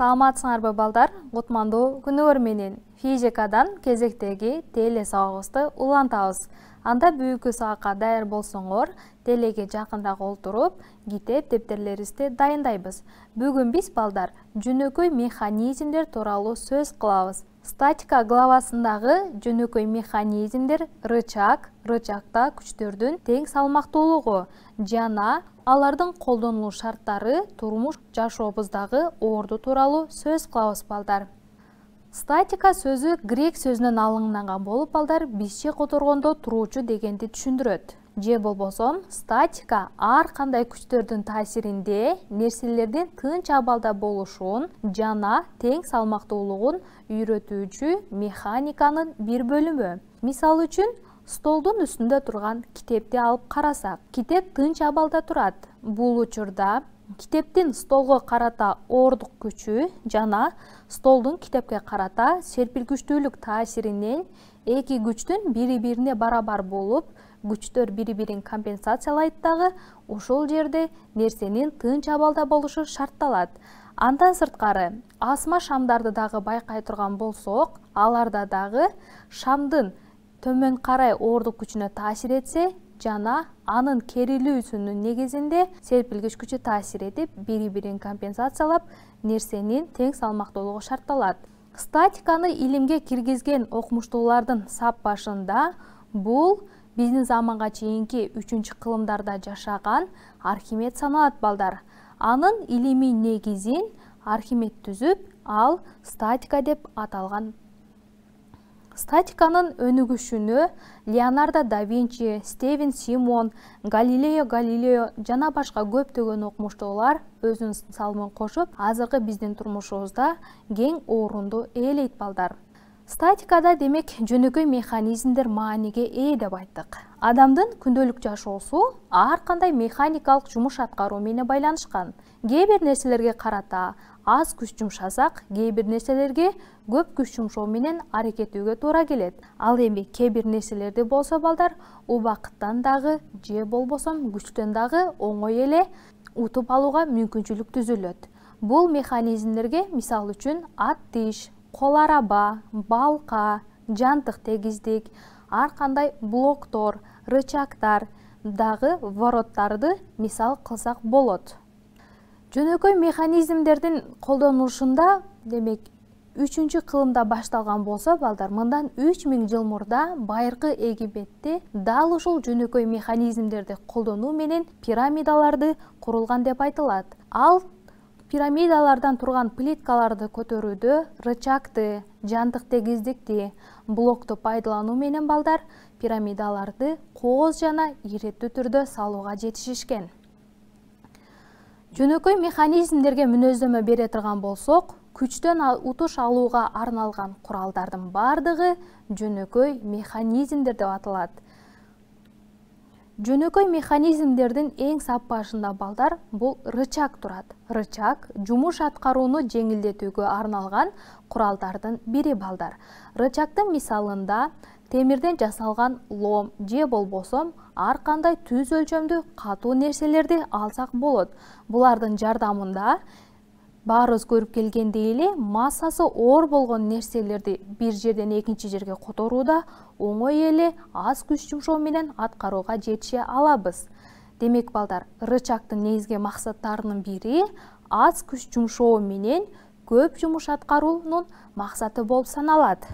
саламатсыңарбы балдар кутмандуу күнүңөр менен физикадан кезектеги теле сабагыбызды улантабыз анда бүгүнкү сабакка даяр болсоңор телеге жакыныраак олтуруп китеп дептерлерибизди дайындайбыз бүгүн биз балдар жөнөкөй механизмдер тууралуу сөз кылабыз статика главасындагы жөнөкөй механизмдер рычаг рычагда күчтөрдүн тең салмактуулугу жана алардын колдонулуу шарттары турмуш жашообуздагы орду тууралуу сөз кылабыз балдар статика сөзү грек сөзүнөн алынган болуп балдар бизче которгондо туруучу дегенди түшүндүрөт же болбосо статика ар кандай күчтөрдүн таасиринде нерселердин тынч абалда болушун жана тең салмактуулугун үйрөтүүчү механиканын бир бөлүмү мисалы үчүн столдун үстүндө турган китепти алып карасак китеп тынч абалда турат бул учурда китептин столго карата оордук күчү жана столдун китепке карата серпилгүчтүүлүк таасиринен эки күчтүн бири бирине барабар болуп күчтөр бири бирин компенсациялайт дагы ошол жерде нерсенин тынч абалда болушу шартталат андан сырткары асма шамдарды дагы байкай турган болсок аларда дагы шамдын төмөн карай оордук күчүнө таасир этсе жана анын керилүүсүнүн негизинде серпилгич күчү таасир этип бири бирин компенсациялап нерсенин тең салмактуулугу шартталат статиканы илимге киргизген окумуштуулардын сап башында бул биздин заманга чейинки үчүнчү кылымдарда жашаган архимед саналат балдар анын илимий негизин архимед түзүп ал статика деп аталган статиканын өнүгүшүнө леонардо да винчи стивен симон галилео галилео жана башка көптөгөн окумуштуулар өзүнүн салымын кошуп азыркы биздин турмушубузда кең орунду ээлейт балдар статикада демек жөнөкөй механизмдер мааниге ээ деп айттык адамдын күндөлүк жашоосу ар кандай механикалык жумуш аткаруу менен байланышкан кээ бир нерселерге карата аз күч жумшасак кээ бир нерселерге көп күч жумшоо менен аракетүүгө туура келет ал эми кээ бир нерселерди болсо балдар убакыттан дагы же болбосом күчтөн дагы оңой эле утуп алууга мүмкүнчүлүк түзүлөт бул механизмдерге мисал үчүн ат тиш. кол араба балка жантык тегиздик ар кандай блоктор рычагтар дагы вороттарды мисал кылсак болот жөнөкөй механизмдердин колдонулушунда демек үчүнчү кылымда башталган болсо балдар мындан үч миң жыл мурда байыркы египетте дал ушул жөнөкөй механизмдерди колдонуу менен пирамидаларды курулган деп айтылат ал пирамидалардан турган плиткаларды көтөрүүдө рычагды жандык тегиздикти блокту пайдалануу менен балдар пирамидаларды кооз жана ирэттүү түрдө салууга жетишишкен жөнөкөй механизмдерге мүнөздөмө бере турган болсок күчтөн утуш алууга арналган куралдардын баардыгы жөнөкөй механизмдер деп аталат жөнөкөй механизмдердин эң сап башында балдар бул рычаг турат рычаг жумуш аткарууну жеңилдетүүгө арналган куралдардын бири балдар рычагдын мисалында темирден жасалган лом же болбосо ар кандай түз өлчөмдүү катуу нерселерди алсак болот булардын жардамында баарыбыз көрүп келгендей эле массасы оор болгон нерселерди бир жерден экинчи жерге которууда оңой эле аз күч жумшоо менен аткарууга жетише алабыз демек балдар рычагтын негизги максаттарынын бири аз күч жумшоо менен көп жумуш аткаруунун максаты болуп саналат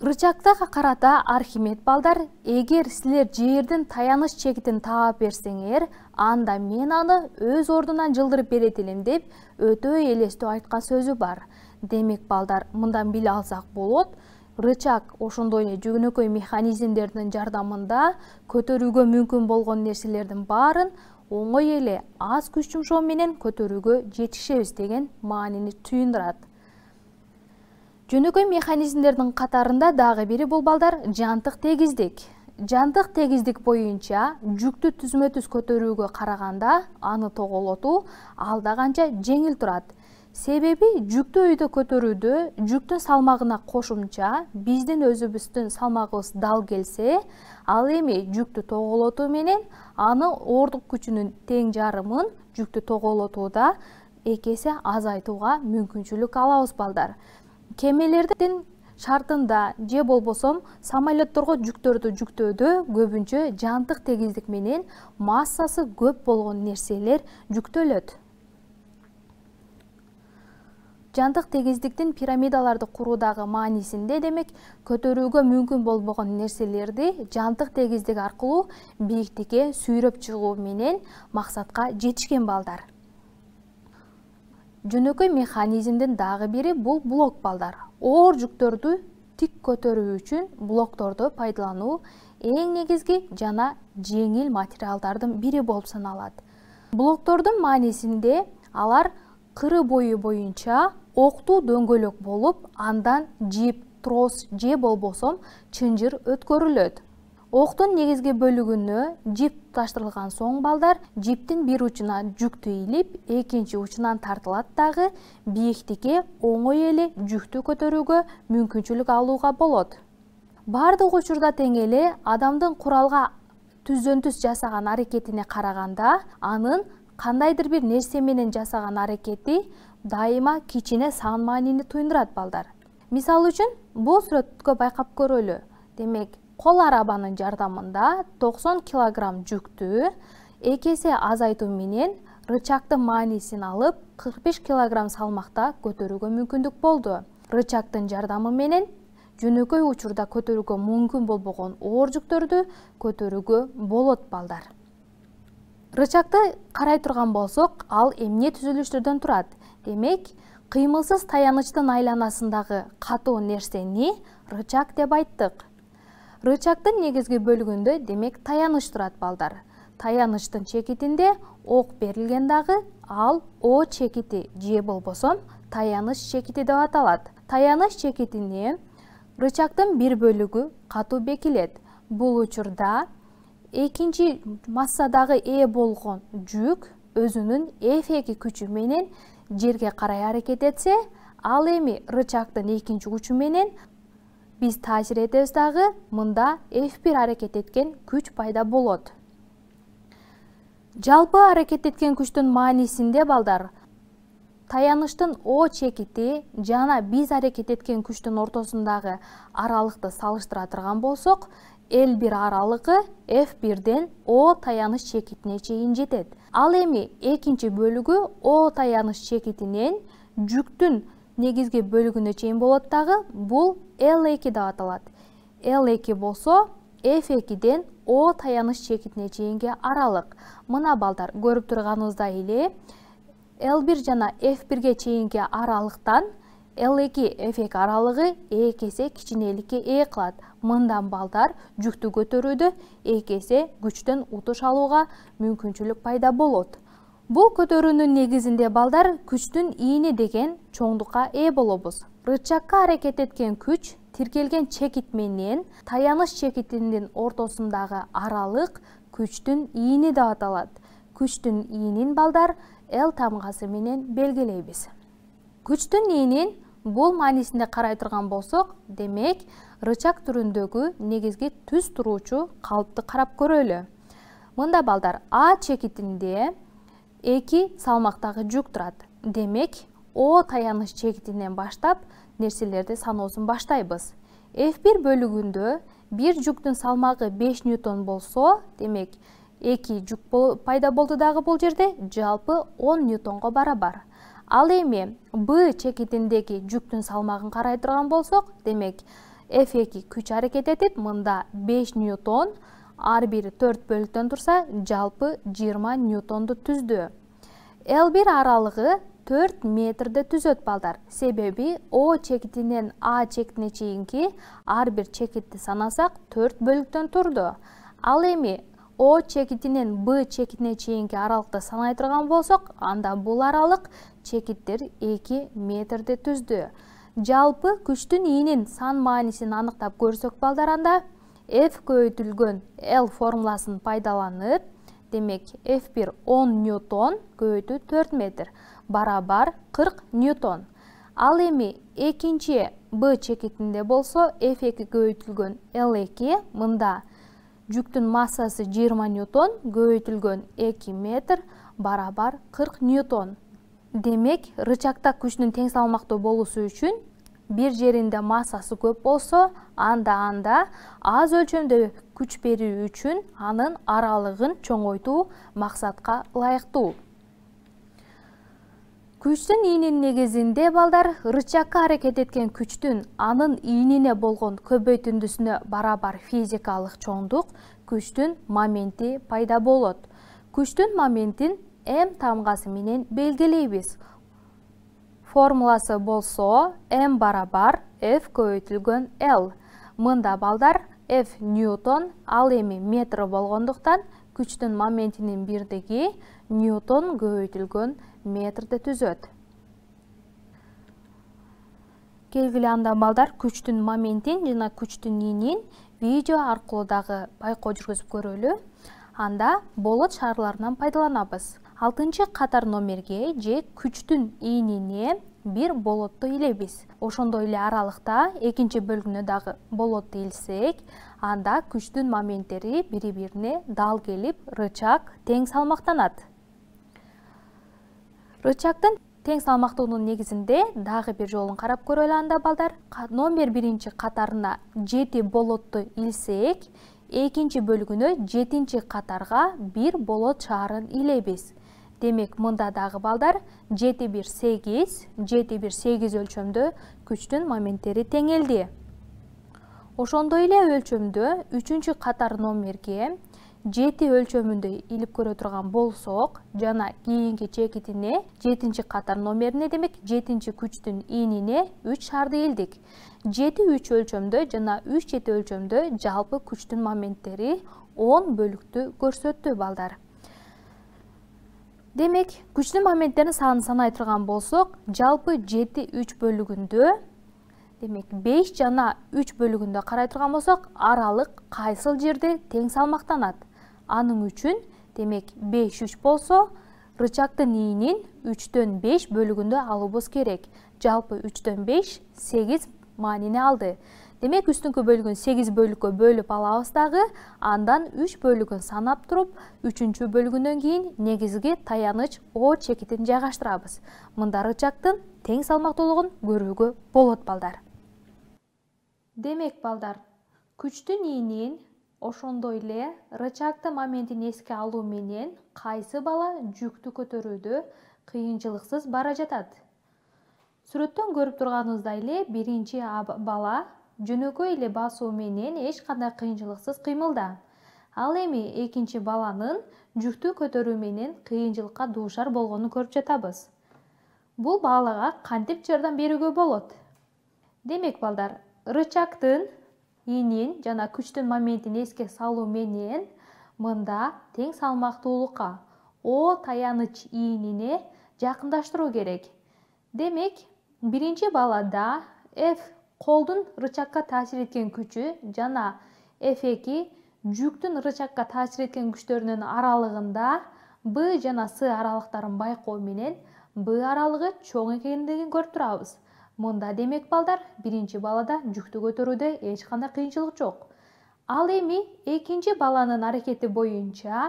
рычагтага қарата архимед балдар эгер сілер жердин таяныш чегитин таап берсеңер анда мен аны өз ордынан жылдырып берет деп өтө элестүү айтқа сөзі бар демек балдар мындан биле алсак болот рычаг ошондой эле көй механизмдердин жардамында көтөрүүгө мүмкүн болгон нерселердің барын, оңой эле аз күч жумшоо менен көтөрүүгө жетишебиз деген маанини жөнөкөй механизмдердің қатарында дағы бері бұл балдар жантық тегиздик Жантық тегіздік бойынша жүкті түзмө түз көтөрүүгө караганда аны тоголотуу алда канча жеңил турат себеби жүктү өйдө көтөрүүдө салмағына салмагына кошумча биздин өзүбүздүн салмагыбыз дал келсе ал эми жүктү оту менен аны ордық күчүнүн тең жарымын жүктү тоголотууда эки эсе азайтууга мүмкүнчүлүк алабыз балдар кемелердин шартында же болбосо самолетторго жүктөрдү жүктөөдө көбүнчө жандык тегиздик менен массасы көп болгон нерселер жүктөлөт жандык тегиздиктин пирамидаларды куруудагы маанисинде демек көтөрүүгө мүмкүн болбогон нерселерди жандык тегиздик аркылуу бийиктикке сүйрөп чыгуу менен максатка жетишкен балдар жөнөкөй механизмдин дагы бири бул блок балдар оор жүктөрдү тик көтөрүү үчүн блокторду пайдалануу эң негизги жана жеңил материалдардын бири болуп саналат блоктордун маанисинде алар кыры бою боюнча октуу дөңгөлөк болуп андан жип трос же болбосо чынжыр өткөрүлөт октун негизги бөлүгүнө жип туташтырылган соң балдар жиптин бир учуна жүктү ийлип экинчи учунан тартылат дагы бийиктикке оңой эле жүктү көтөрүүгө мүмкүнчүлүк алууга болот баардык учурда тең эле адамдын куралга түздөн түз жасаган аракетине караганда анын кандайдыр бир нерсе менен жасаган аракети дайыма кичине сан маанини туюндурат балдар мисал үчүн бул сүрөткө байкап көрөлү демек кол арабанын жардамында токсон килограмм жүктү эки эсе азайтуу менен рычагдын маанисин алып кырк беш килограмм салмакта көтөрүүгө мүмкүндүк болду рычагдын жардамы менен жөнөкөй учурда көтөрүүгө мүмкүн болбогон оор жүктөрдү көтөрүүгө болот балдар рычагды карай турган болсок ал эмне түзүлүштөрдөн турат демек кыймылсыз таянычтын айланасындагы катуу нерсени рычаг деп айттык Рычақтың негізгі бөлүгүндө демек таяныч балдар Таяныштың чекетінде оқ берілген дағы ал о чекити же босон таяныш чекити деп аталат Таяныш чекетінде рычақтың бір бөлігі қату бекилет Бұл учурда экинчи массадағы е болгон жүк өзүнүн f күчү менен жерге қарай әрекет етсе, ал эми рычақтың екінші күчіменен биз таасир этебиз дагы мында эф бир аракет эткен күч пайда болот жалпы аракет эткен күчтүн маанисинде балдар таяныштын о чекити жана биз аракет эткен күчтүн ортосундагы аралыкты салыштыра турган болсок эл бир аралыгы эф бирден о таяныш чекитине чейин жетет ал эми экинчи бөлүгү о таяныш чекитинен жүктүн негизги бөлүгүнө чейин болот дагы бул л эки деп аталат л эки болсо ф экиден о таяныч чекитине чейинки аралык мына балдар көрүп турганыбыздай эле л бир жана ф бирге чейинки аралыктан л эки эки аралыгы эки эсе кичинеликке ээ кылат мындан балдар жүктү көтөрүүдө эки эсе күчтөн утуш алууга мүмкүнчүлүк пайда болот Бұл көтерінің негізінде балдар күштің иіне деген чоңдукка ээ болобуз рычагка аракет еткен күч тиркелген чекит таяныш таяныч чекитинин аралық аралык күчтүн иіне деп аталат күчтүн балдар л тамғасы менен белгилейбиз күчтүн ийинин бул маанисине карай турган демек рычақ түріндегі негізге түз туруучу калыпты карап көрөлү мында балдар а эки салмактагы жүк турат демек о таяныч чегитинен баштап нерселерди саноосун баштайбыз ф бир бөлүгүндө бир жүктүн салмагы беш ньютон болсо демек эки жүк пайда болду дагы бул жерде жалпы он ньютонго барабар ал эми б чекитиндеги жүктүн салмагын карай турган болсок демек ф эки күч аракет этип мында беш ньютон R1 4 бөліктен тұрса, жалпы 20 ньютонды түзді. L1 аралығы 4 метрді түз өтпалдар. Себебі, O чекетінен A чекетіне чейінгі R1 чекетті санасақ 4 бөліктен тұрды. Ал емі, O чекетінен B чекетіне чейінгі аралықты санайтырған болсақ, анда бұл аралық чекеттер 2 метрді түзді. Жалпы, күштің иінін сан маңысын анықтап көрсөк балдаранда, f көбөйтүлгөн l формуласын пайдаланып демек f бир он ньютон көбөйтүү төрт метр барабар кырк ньютон ал эми экинчи б чекитинде болсо f эки көбөйтүлгөн l эки мында жүктүн массасы жыйырма ньютон көбөйтүлгөн эки метр барабар кырк ньютон демек рычагда күчтүн тең салмактуу болуусу үчүн бир жеринде массасы көп болсо анда анда аз өлчөмдө күч берүү үчүн анын аралыгын чоңойтуу максатка ылайыктуу күчтүн ийнин негизинде балдар рычагга аракет эткен күчтүн анын ийнине болгон көбөйтүндүсүнө барабар физикалык чоңдук күчтүн моменти пайда болот күчтүн моментин м тамгасы менен белгилейбиз формуласы болсо m барабар f көбөйтүлгөн l мында балдар f ньютон ал эми метр болғандықтан, күчтүн моментінің бірдегі ньютон көбөйтүлгөн метрді түзөт Келгілі анда балдар күчтүн моментін жана күчтүн инин видео арқылыдағы дагы жүргізіп көрілі, анда болот шарларынан пайдаланабыз алтынчы қатар номерге же күчтүн ийнине бир болотту илебиз ошондой эле аралыкта экинчи бөлгүнө дагы болотту илсек анда күчтүн моменттери бири бирине дал келип рычак тең салмактанат Рычактын тең салмактоонун негизинде дагы бир жолун карап көрөлү анда балдар номер биринчи катарына жети болотту илсек экинчи бөлгүнө жетинчи катарга бир болот шаарын илебиз демек мұнда дағы балдар 7-1-8 өлчөмді күштін моменттері тенгелді. Ошондой ле өлчөмді 3-чі қатар номерге 7 өлчөмінді иліп көрі тұрған соқ, жана кейінгі чекетіне 7-чі қатар номеріне демек 7-чі күштін иініне 3 шарды елдік. 7-3 өлчөмді жана 3-7 өлчөмді жалпы күштін моменттері 10 бөлікті көрсетті балдар. демек күчтүн моменттеринин санын санай турган болсок жалпы жети үч бөлүгүндө демек беш жана үч бөлүгүндө карай турган болсок аралык кайсыл жерде тең салмактанат Анын үчүн демек беш үч болсо рычагдын ийнин үчтөн беш бөлүгүндө алуубуз керек жалпы үчтөн беш сегиз маанини алды демек үстүңкү бөлүгүн сегиз бөлүккө бөлүп алабыз дагы андан үч бөлүгүн санап туруп үчүнчү бөлүгүнөн кийин негизги таяныч о чекитин жайгаштырабыз мында рычагдын тең салмактуулугун көрүүгө болот балдар демек балдар күчтүн ийнин ошондой эле рычагдын моментин эске алуу менен кайсы бала жүктү көтөрүүдө кыйынчылыксыз бара жатат сүрөттөн көрүп турганыңыздай эле биринчи бала жөнөкөй эле басуу менен эч кандай кыйынчылыксыз кыймылда ал эми экинчи баланын жүктү көтөрүү менен кыйынчылыкка дуушар болгонун көрүп жатабыз бул балага кантип жардам берүүгө болот демек балдар рычагтын ийнин жана күчтүн моментин эске салуу менен мында тең салмактуулукка о таяныч ийнине жакындаштыруу керек демек биринчи балада ф Қолдың рычаққа таасир еткен күчү жана f2 жүктүн рычагка таасир эткен күчтөрүнүн аралыгында b жана с аралықтарын байкоо менен b аралығы чоң екендігін көріп турабыз Мұнда демек балдар биринчи балада жүктү көтөрүүдө эч қиыншылық кыйынчылык ал эми экинчи баланын аракети боюнча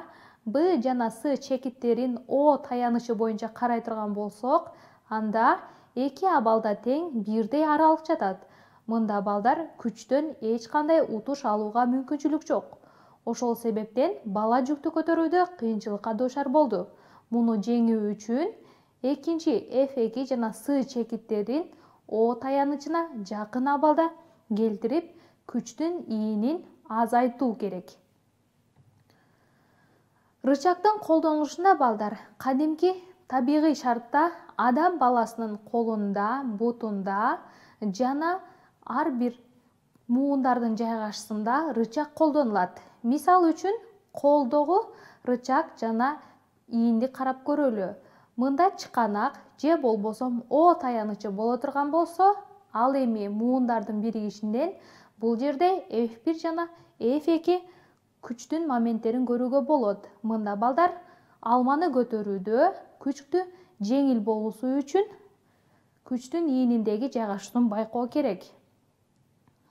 б жана с чекиттерин о таянычы боюнча карай турган болсок анда эки абалда тең бирдей аралык жатат мында балдар күчтөн эч кандай утуш алууга мүмкүнчүлүк жок ошол себептен бала жүктү көтөрүүдө кыйынчылыкка дуушар болду муну жеңүү үчүн экинчи f эки жана с чекиттерин о таянычына жакын абалда келтирип күчтүн ийинин азайтуу керек рычагдын колдонулушунда балдар кадимки табигый шартта адам баласынын колунда бутунда жана ар бир муундардын жайгашысында рычаг колдонулат мисалы үчүн колдогу рычаг жана ийинди карап көрөлү мында чыканак же болбосо о таянычы боло турган болсо ал эми муундардын биригишинен бул жерде f1 жана f2 күчтүн моменттерин көрүүгө болот мында балдар алманы көтөрүүдө күчтү жеңил болуусу үчүн күчтүн ийининдеги жайгашуусун байкоо керек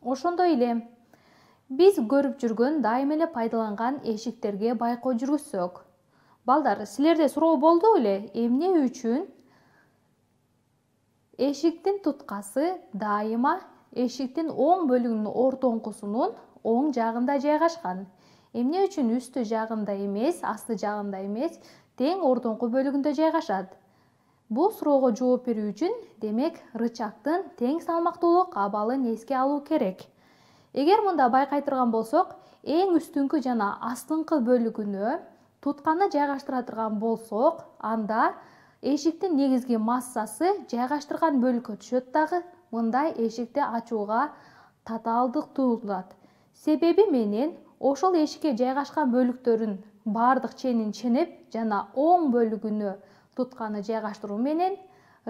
ошондой эле биз көрүп жүргөн дайыма эле пайдаланган эшиктерге байкоо жүргүзсөк балдар силерде суроо болду беле эмне үчүн эшиктин туткасы дайыма эшиктин оң бөлүгүнүн ортоңкусунун оң жагында жайгашкан эмне үчүн үстү жагында эмес асты жагында эмес тең ортоңку бөлүгүндө жайгашат бул суроого жооп берүү үчүн демек рычагтын тең салмактуулук абалын эске алуу керек эгер мында байкай турган болсок эң үстүңкү жана астыңкы бөлүгүнө тутканы жайгаштыра турган болсок анда эшиктин негизги массасы жайгаштырган бөлүккө түшөт дагы мындай эшикти ачууга татаалдык туулат себеби менен ошол эшикке жайгашкан бөлүктөрүн баардык ченин ченеп жана оң бөлүгүнө тутканы жайгаштыруу менен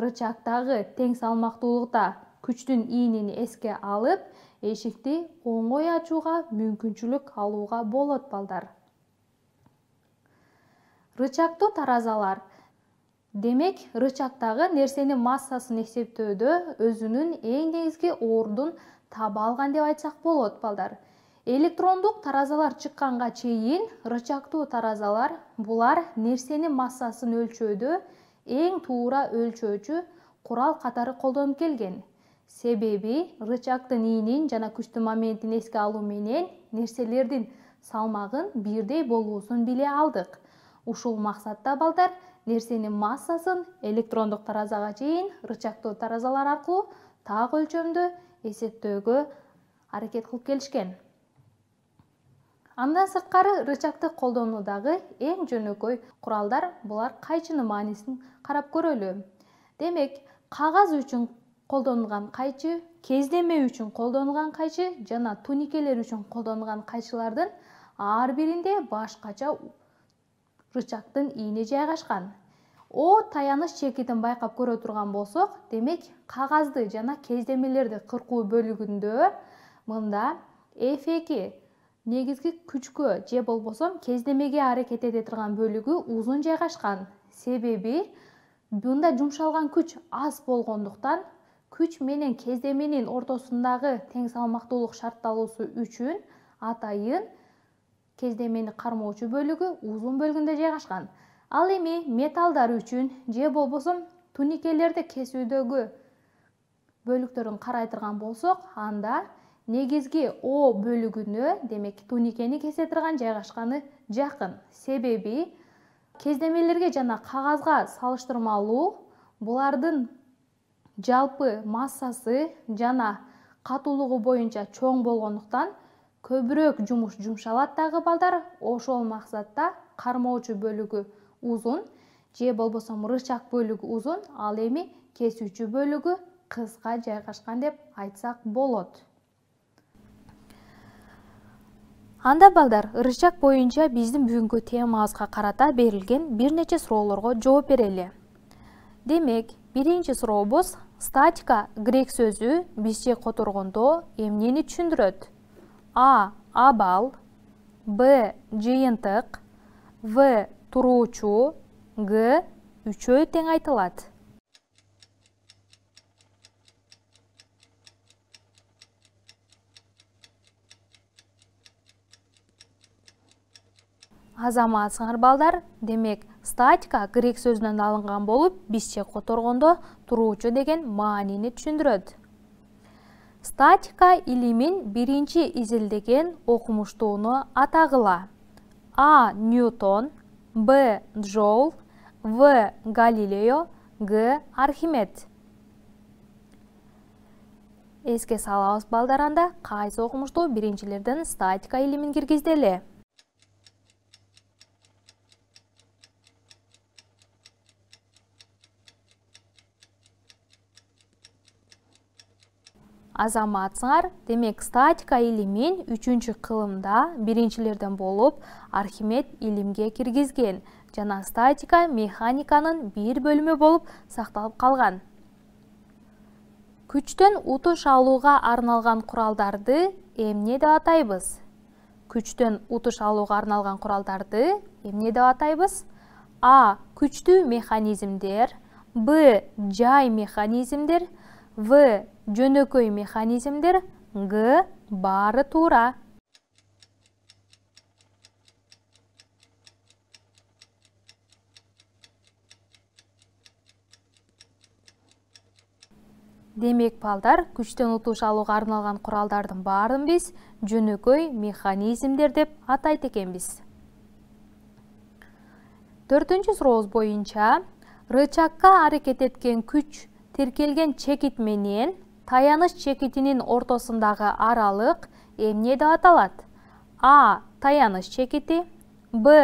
рычагтагы тең салмактуулукта күчтүн ийинин эске алып эшикти оңой ачууга мүмкүнчүлүк алууга болот балдар рычагдуу таразалар демек рычагдагы нерсенин массасын эсептөөдө өзүнүн эң негизги ордун таба алган деп айтсак болот балдар электрондук таразалар чыкканга чейин рычагдуу таразалар булар нерсенин массасын өлчөөдө эң туура өлчөөчү курал катары колдонуп келген себеби рычагдын ийнин жана күчтүн моментин эске алуу менен нерселердин салмагын бирдей болуусун биле алдык ушул максатта балдар нерсенин массасын электрондук таразага чейин рычагдуу таразалар аркылуу так өлчөмдө эсептөөгө аракет кылып келишкен андан сырткары рычагды колдонуудагы эң жөнөкөй куралдар булар кайчынын маанисин карап көрөлү демек кагаз үчүн колдонулган кайчы кездеме үчүн колдонулган кайчы жана туникелер үчүн колдонулган кайчылардын ар биринде башкача рычагдын ийине жайгашкан о таяныч чекитин байкап көрө турган болсок демек кагазды жана кездемелерди кыркуу бөлүгүндө мында эф эки Негізгі күчкө же болбосо кездемеге аракет эте турган бөлүгү узун жайгашкан себеби мында жумшалган күч аз болгондуктан күч менен кездеменин ортосундагы тең салмактуулук шартталуусу үчүн атайын кездемени кармоочу бөлүгү узун бөлгінде жайгашкан ал эми металдар үчүн же болбосо туникелерди кесүүдөгү бөлүктөрүн карай турган болсок анда негизги о бөлүгүнө демек туникени кесе турган жайгашканы жакын себеби кездемелерге жана кагазга салыштырмалуу булардын жалпы массасы жана катуулугу боюнча чоң болгондуктан көбүрөөк жумуш жумшалат дагы балдар ошол максатта кармоочу бөлүгү узун же болбосо рычаг бөлүгү узун ал эми кесүүчү бөлүгү кыска жайгашкан деп айтсак болот анда балдар рычаг боюнча биздин бүгүнкү темабызга карата берилген бир нече суроолорго жооп берели демек биринчи сурообуз статика грек сөзү бизче которгондо эмнени түшүндүрөт а абал б жыйынтык в туруучу г үчөө тең айтылат азаматсыңар балдар демек статика грек сөзінен алынған болып, бизче которгондо туруучу деген маанини түшүндүрөт статика илимин биринчи изилдеген окумуштууну атағыла. а ньютон б джоул в галилео г архимед эске салабыз балдаранда қайсы кайсы окумуштуу статика илимин кергізделі. азаматсыңар демек статика илимин үчүнчү кылымда биринчилерден болып архимед илимге киргизген жана статика механиканын бир бөлүмү болып сақталып қалған. күчтөн утуш алууга арналған құралдарды эмне деп атайбыз күчтөн утуш алууга арналған құралдарды эмне деп атайбыз а күчтүү механизмдер б жай механизмдер в жөнөкөй механизмдер г баары туура демек балдар күчтөн утуш алууга арналган куралдардын баарын биз жөнөкөй механизмдер деп атайт экенбиз төртүнчү сурообуз боюнча рычагка аракет эткен күч тіркелген чекит менен таяныш чекитинин ортосындағы аралық эмне деп аталат а таяныш чекиті, б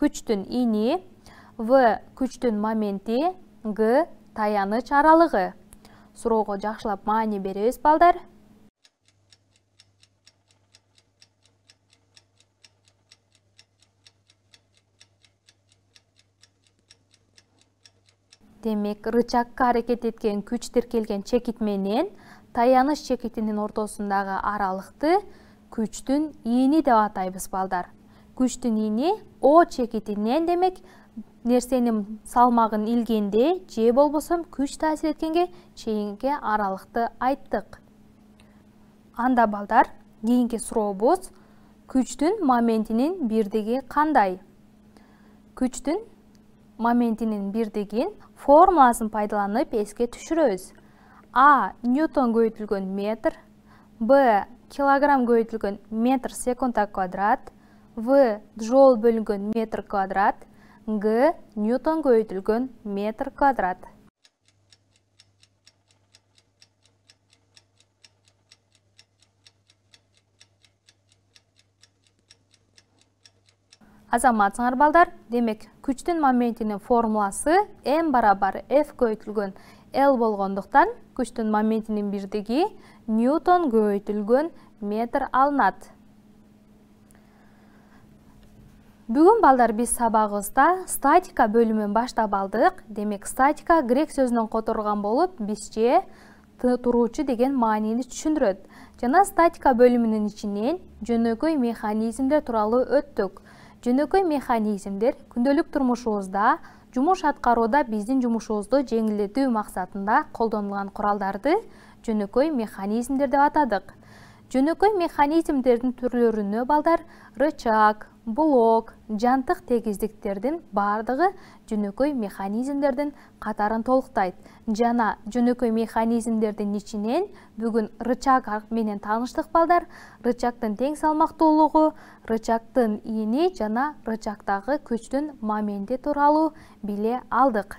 күчтүн ини в күчтүн моменти г таяныч аралыгы суроого жакшылап маани беребиз балдар демек рычагка аракет эткен күч тиркелген чекит менен таяныш чекитинин ортосундагы аралыкты күчтүн ийни деп атайбыз балдар күчтүн ийни о чекитинен демек нерсенин салмагын илгенде же болбосо күч таасир эткенге чейинки аралыкты айттык анда балдар кийинки сурообуз күчтүн моментинин бирдиги кандай күчтүн моментинин деген формуласын пайдаланып еске түшүрөбүз а ньютон көбөйтүлгөн метр б килограмм көбөйтүлгөн метр секунда квадрат в джол бөлүнгөн метр квадрат г ньютон көбөйтүлгөн метр квадрат азаматсыңар балдар демек күчтүн моментинин формуласы н барабар f көбөйтүлгөн l болгондуктан күчтүн моментинин бирдиги ньютон көбөйтүлгөн метр алынат бүгүн балдар биз сабагыбызда статика бөлүмүн баштап алдык демек статика грек сөзүнөн которулган болуп бизче туруучу деген маанини түшүндүрөт жана статика бөлүмүнүн ичинен жөнөкөй механизмдер тууралуу өттүк жөнөкөй механизмдер күндөлүк турмушубузда жумуш аткарууда биздин жумушубузду жеңилдетүү максатында колдонулган куралдарды жөнөкөй механизмдер деп атадык жөнөкөй механизмдердин түрлөрүнө балдар рычаг блок жантық тегіздіктердің бардығы жөнөкөй механизмдердің қатарын толықтайды жана жөнөкөй механизмдердің ичинен бүгін рычаг менен тааныштык балдар тен тең салмактуулугу рычақтың ийини жана рычагтагы күчтүн моменти тууралуу биле алдык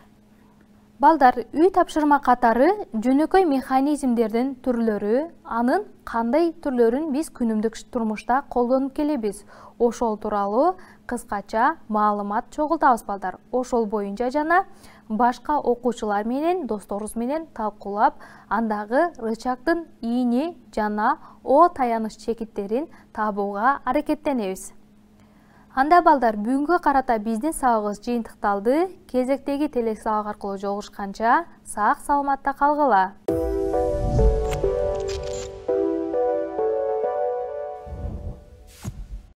балдар үй тапшырма катары жөнөкөй механизмдердин түрлөрү анын кандай түрлөрүн биз күнүмдүк турмушта колдонуп келебиз ошол тууралуу кыскача маалымат чогултабыз балдар ошол боюнча жана башка окуучулар менен досторубуз менен талкуулап андагы рычагдын ийни жана о таяныч чекиттерин табууга аракеттенебиз анда балдар бүгүнгө карата биздин сабагыбыз жыйынтыкталды кезектеги теле сабак аркылуу жолугушканча сак саламатта калгыла